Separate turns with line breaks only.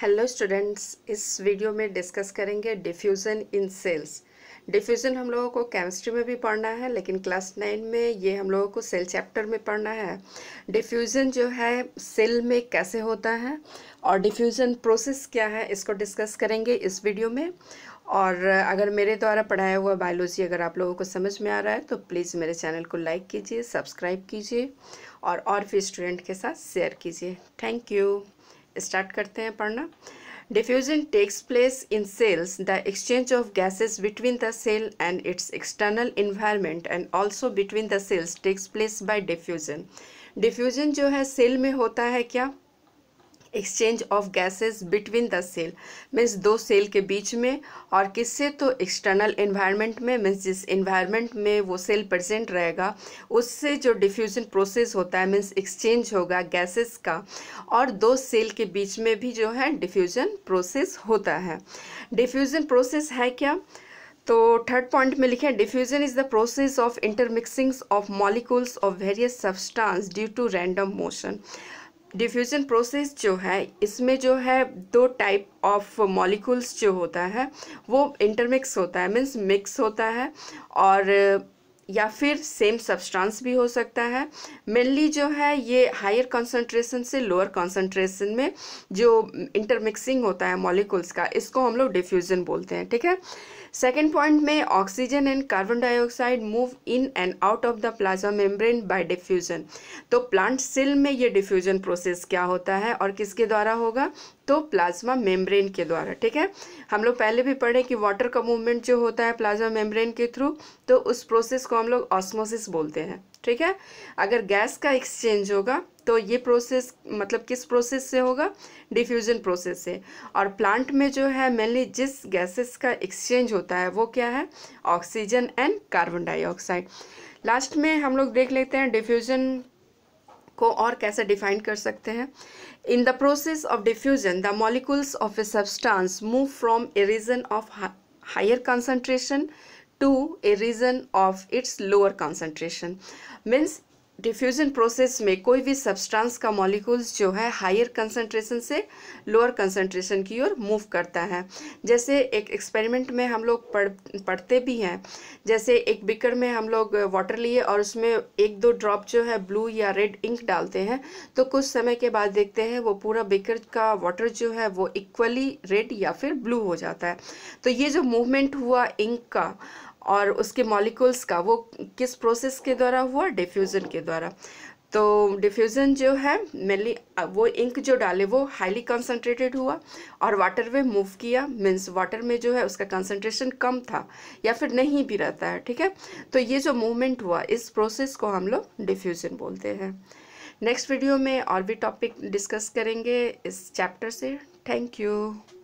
hello students इस video में discuss करेंगे डिफ्यूज़न इन सेल्स डिफ्यूज़न हम लोगों को केमिस्ट्री में भी पढ़ना है लेकिन क्लास नाइन में ये हम लोगों को सेल चैप्टर में पढ़ना है डिफ्यूज़न जो है सेल में कैसे होता है और डिफ्यूज़न प्रोसेस क्या है इसको डिस्कस करेंगे इस वीडियो में और अगर मेरे द्वारा पढ़ाया हुआ बायोलॉजी अगर आप लोगों को समझ में आ रहा है तो प्लीज़ मेरे चैनल को लाइक कीजिए सब्सक्राइब कीजिए और और भी स्टूडेंट के साथ शेयर कीजिए थैंक यू स्टार्ट करते हैं पढ़ना diffusion takes place in cells the exchange of gases between the cell and its external environment and also between the cells takes place by diffusion diffusion जो है cell में होता है क्या exchange of gases between the cell means दो cell के बीच में और किससे तो एक्सटर्नल इन्वायरमेंट में मीन्स जिस इन्वायरमेंट में वो सेल प्रेजेंट रहेगा उससे जो डिफ्यूज़न प्रोसेस होता है मीन्स एक्सचेंज होगा गैसेस का और दो सेल के बीच में भी जो है डिफ्यूज़न प्रोसेस होता है डिफ्यूज़न प्रोसेस है क्या तो थर्ड पॉइंट में लिखे diffusion is the process of intermixings of molecules of various substance due to random motion diffusion process जो है इसमें जो है दो टाइप ऑफ मॉलिक्यूल्स जो होता है वो इंटरमिक्स होता है मीन्स मिक्स होता है और या फिर सेम सब्सटेंस भी हो सकता है मेनली जो है ये हायर कंसंट्रेशन से लोअर कंसंट्रेशन में जो इंटरमिक्सिंग होता है मॉलिक्यूल्स का इसको हम लोग डिफ्यूज़न बोलते हैं ठीक है सेकेंड पॉइंट में oxygen and carbon dioxide move in and out of the plasma membrane by diffusion तो प्लांट सेल में ये डिफ्यूज़न प्रोसेस क्या होता है और किसके द्वारा होगा तो प्लाज्मा मेम्ब्रेन के द्वारा ठीक है हम लोग पहले भी पढ़े कि वाटर का मूवमेंट जो होता है प्लाज्मा मेम्ब्रेन के थ्रू तो उस प्रोसेस को हम लोग ऑस्मोसिस बोलते हैं ठीक है अगर गैस का एक्सचेंज होगा तो ये प्रोसेस मतलब किस प्रोसेस से होगा डिफ्यूजन प्रोसेस से और प्लांट में जो है मेनली जिस गैसेस का एक्सचेंज होता है वो क्या है oxygen and carbon dioxide last में हम लोग देख लेते हैं डिफ्यूजन को और कैसे डिफाइन कर सकते हैं in the process of diffusion the molecules of a substance move from a region of higher concentration to a region of its lower concentration means diffusion process में कोई भी सब्सटेंस का मॉलिक्यूल्स जो है हायर कंसंट्रेशन से lower concentration की ओर move करता है जैसे एक एक्सपेरिमेंट में हम लोग पढ़ पढ़ते भी हैं जैसे एक बिकर में हम लोग वाटर लिए और उसमें एक दो ड्रॉप जो है ब्लू या रेड इंक डालते हैं तो कुछ समय के बाद देखते हैं वो पूरा बिकर का वाटर जो है वो इक्वली रेड या फिर ब्लू हो जाता है तो ये जो मूवमेंट हुआ इंक का और उसके मॉलिक्यूल्स का वो किस प्रोसेस के द्वारा हुआ डिफ्यूज़न के द्वारा तो डिफ्यूज़न जो है मेनली वो इंक जो डाले वो हाईली कंसनट्रेटेड हुआ और वाटर में मूव किया मीन्स वाटर में जो है उसका कंसनट्रेशन कम था या फिर नहीं भी रहता है ठीक है तो ये जो मूवमेंट हुआ इस प्रोसेस को हम लोग डिफ्यूज़न बोलते हैं नेक्स्ट वीडियो में और भी टॉपिक डिस्कस करेंगे इस चैप्टर से थैंक यू